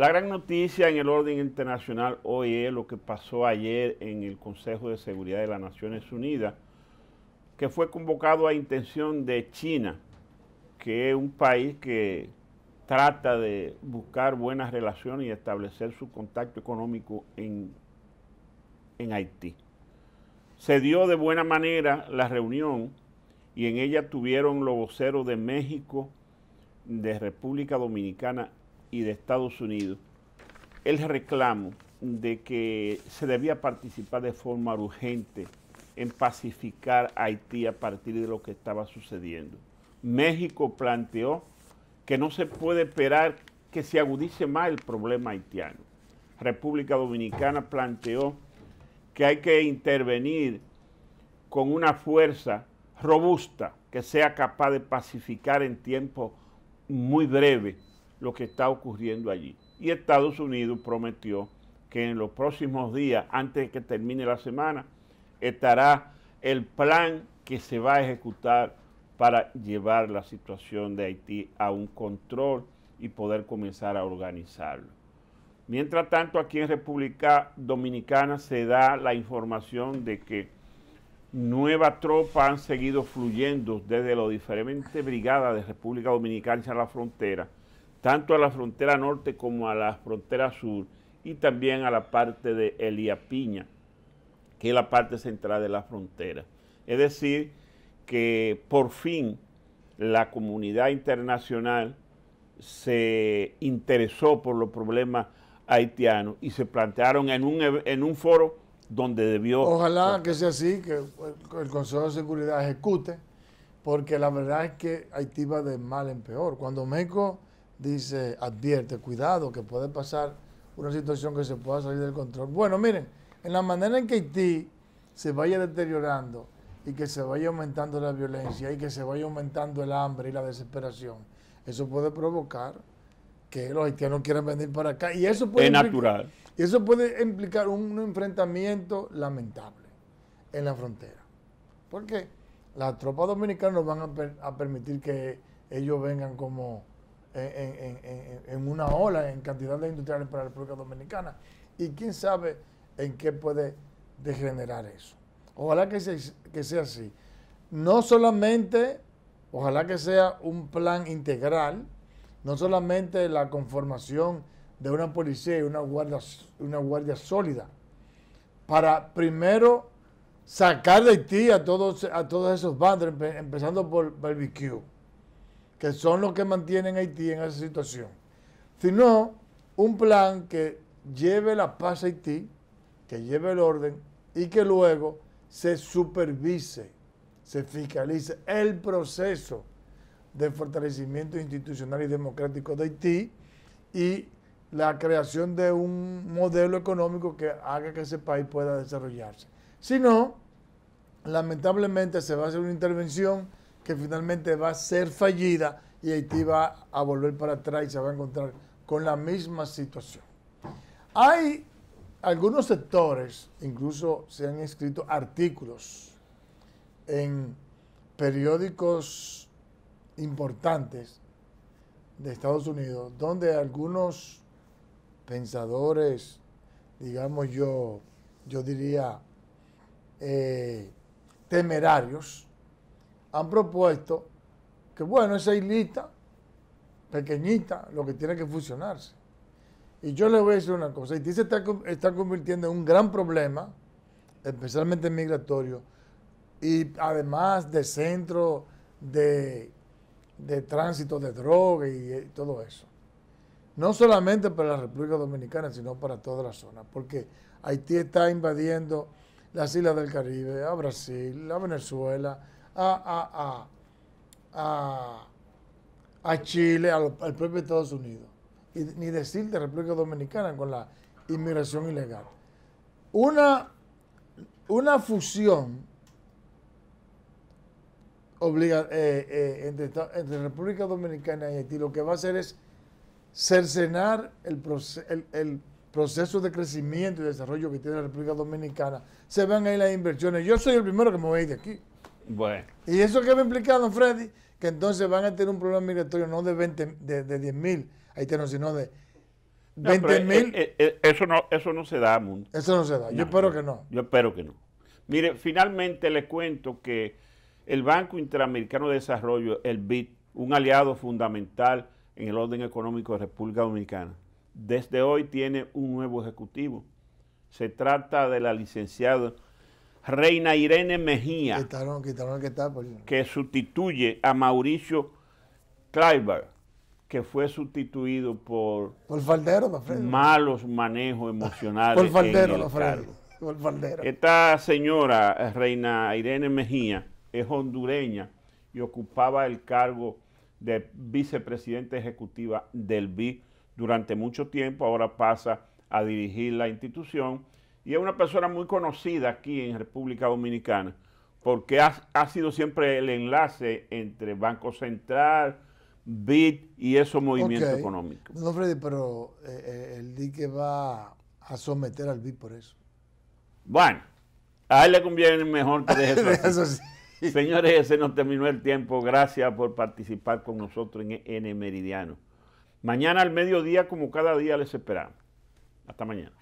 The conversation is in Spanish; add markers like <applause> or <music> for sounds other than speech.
La gran noticia en el orden internacional hoy es lo que pasó ayer en el Consejo de Seguridad de las Naciones Unidas, que fue convocado a intención de China, que es un país que trata de buscar buenas relaciones y establecer su contacto económico en, Haití. Se dio de buena manera la reunión y en ella tuvieron los voceros de México, de República Dominicana y de Estados Unidos el reclamo de que se debía participar de forma urgente en pacificar Haití a partir de lo que estaba sucediendo. México planteó que no se puede esperar que se agudice más el problema haitiano. República Dominicana planteó que hay que intervenir con una fuerza robusta que sea capaz de pacificar en tiempo muy breve lo que está ocurriendo allí. Y Estados Unidos prometió que en los próximos días, antes de que termine la semana, estará el plan que se va a ejecutar para llevar la situación de Haití a un control y poder comenzar a organizarlo. Mientras tanto, aquí en República Dominicana se da la información de que nuevas tropas han seguido fluyendo desde las diferentes brigadas de República Dominicana a la frontera tanto a la frontera norte como a la frontera sur y también a la parte de Elia Piña, que es la parte central de la frontera. Es decir, que por fin la comunidad internacional se interesó por los problemas haitianos y se plantearon en un, en un foro donde debió... Ojalá que sea así, que el Consejo de Seguridad ejecute, porque la verdad es que Haití va de mal en peor. Cuando México dice, advierte, cuidado, que puede pasar una situación que se pueda salir del control. Bueno, miren, en la manera en que Haití se vaya deteriorando y que se vaya aumentando la violencia y que se vaya aumentando el hambre y la desesperación, eso puede provocar que los haitianos quieran venir para acá. Y eso puede, natural. Y eso puede implicar un enfrentamiento lamentable en la frontera. Porque las tropas dominicanas no van a permitir que ellos vengan como en, una ola en cantidad de industriales para la República Dominicana. Y quién sabe en qué puede degenerar eso. Ojalá que, que sea así. No solamente, ojalá que sea un plan integral, no solamente la conformación de una policía y una guardia, una guardia sólida, para primero sacar de ti a todos, a todos esos bandos, empezando por Barbecue que son los que mantienen a Haití en esa situación, sino un plan que lleve la paz a Haití, que lleve el orden y que luego se supervise, se fiscalice el proceso de fortalecimiento institucional y democrático de Haití y la creación de un modelo económico que haga que ese país pueda desarrollarse. Si no, lamentablemente se va a hacer una intervención que finalmente va a ser fallida y Haití va a volver para atrás y se va a encontrar con la misma situación. Hay algunos sectores, incluso se han escrito artículos en periódicos importantes de Estados Unidos, donde algunos pensadores, digamos yo, yo diría, eh, temerarios, han propuesto que, bueno, esa islita pequeñita, lo que tiene que fusionarse. Y yo le voy a decir una cosa, Haití se está, convirtiendo en un gran problema, especialmente migratorio, y además de centro de, tránsito de droga y, y, eh, todo eso. No solamente para la República Dominicana, sino para toda la zona, porque Haití está invadiendo las islas del Caribe, a Brasil, a Venezuela, a, a, a, Chile, al, propio Estados Unidos, y, ni decir de República Dominicana con la inmigración ilegal. Una, una fusión eh, eh, entre, República Dominicana y Haití lo que va a hacer es cercenar el, proceso de crecimiento y desarrollo que tiene la República Dominicana. Se van ahí las inversiones. Yo soy el primero que me voy de aquí. Bueno. Y eso que me implicado, Freddy, que entonces van a tener un problema migratorio no de 20, de, 10 mil sino de 20 eh, mil. Eh, eh, eso, no, eso no se da, Mundo. Eso no se da. yo espero que no. Yo espero que no. Mire, finalmente le cuento que el Banco Interamericano de Desarrollo, el BID, un aliado fundamental en el orden económico de República Dominicana, desde hoy tiene un nuevo ejecutivo. Se trata de la licenciada Reina Irene Mejía, que, sustituye a Mauricio Kleiber, que fue sustituido por, malos manejos emocionales. por Esta señora, eh, Reina Irene Mejía, es hondureña y ocupaba el cargo de vicepresidenta ejecutiva del BI durante mucho tiempo, ahora pasa a dirigir la institución y es una persona muy conocida aquí en República Dominicana porque ha, sido siempre el enlace entre Banco Central, BID y esos movimientos económicos. No, Freddy, pero eh, eh, el dique va a someter al BID por eso. Bueno, a él le conviene mejor que deje <laughs> eso Señores, se nos terminó el tiempo. Gracias por participar con nosotros en, N Meridiano. Mañana al mediodía, como cada día, les esperamos. Hasta mañana.